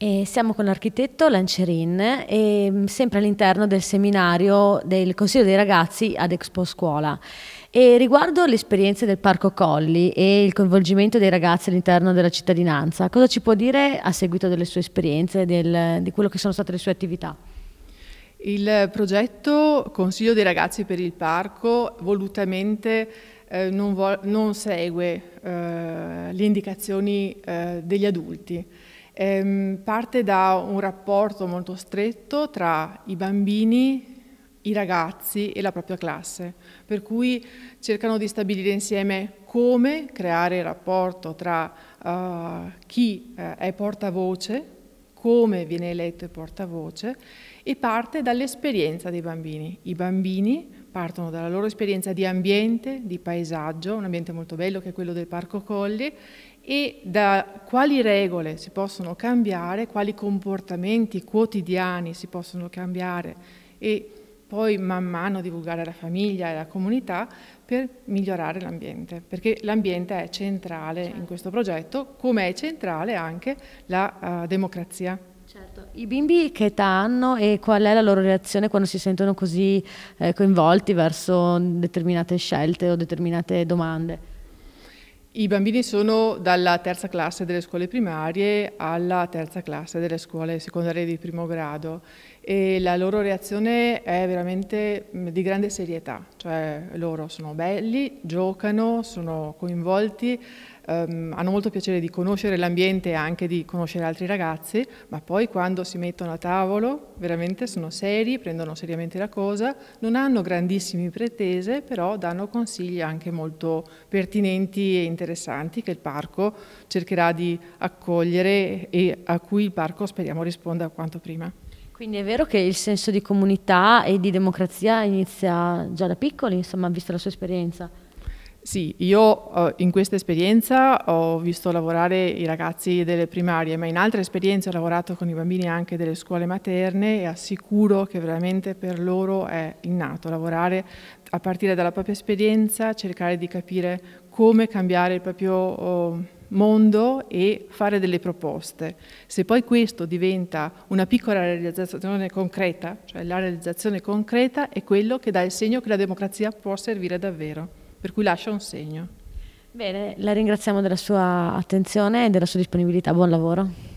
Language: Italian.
E siamo con l'architetto Lancerin, e, mm, sempre all'interno del seminario del Consiglio dei Ragazzi ad Expo Scuola. E riguardo le esperienze del Parco Colli e il coinvolgimento dei ragazzi all'interno della cittadinanza, cosa ci può dire a seguito delle sue esperienze, del, di quello che sono state le sue attività? Il progetto Consiglio dei Ragazzi per il Parco volutamente eh, non, non, segue eh, le indicazioni eh, degli adulti ehm, parte da un rapporto molto stretto tra i bambini, i ragazzi e la propria classe, per cui cercano di stabilire insieme come creare il rapporto tra uh, chi uh, è portavoce come viene eletto il portavoce e parte dall'esperienza dei bambini. I bambini partono dalla loro esperienza di ambiente, di paesaggio, un ambiente molto bello che è quello del Parco Colli, e da quali regole si possono cambiare, quali comportamenti quotidiani si possono cambiare e poi man mano divulgare alla famiglia e alla comunità per migliorare l'ambiente, perché l'ambiente è centrale certo. in questo progetto, come è centrale anche la uh, democrazia. Certo. I bimbi che età hanno e qual è la loro reazione quando si sentono così eh, coinvolti verso determinate scelte o determinate domande? I bambini sono dalla terza classe delle scuole primarie alla terza classe delle scuole secondarie di primo grado e la loro reazione è veramente mm, di grande serietà, cioè loro sono belli, giocano, sono coinvolti, ehm, hanno molto piacere di conoscere l'ambiente e anche di conoscere altri ragazzi, ma poi quando si mettono a tavolo veramente sono seri, prendono seriamente la cosa, non hanno grandissime pretese, però danno consigli anche molto pertinenti e interessanti che il parco cercherà di accogliere e a cui il parco speriamo risponda quanto prima. Quindi è vero che il senso di comunità e di democrazia inizia già da piccoli, insomma, vista la sua esperienza? Sì, io eh, in questa esperienza ho visto lavorare i ragazzi delle primarie, ma in altre esperienze ho lavorato con i bambini anche delle scuole materne e assicuro che veramente per loro è innato lavorare a partire dalla propria esperienza, cercare di capire come cambiare il proprio eh, mondo e fare delle proposte. Se poi questo diventa una piccola realizzazione concreta, cioè la realizzazione concreta è quello che dà il segno che la democrazia può servire davvero per cui lascia un segno. Bene, la ringraziamo della sua attenzione e della sua disponibilità, buon lavoro.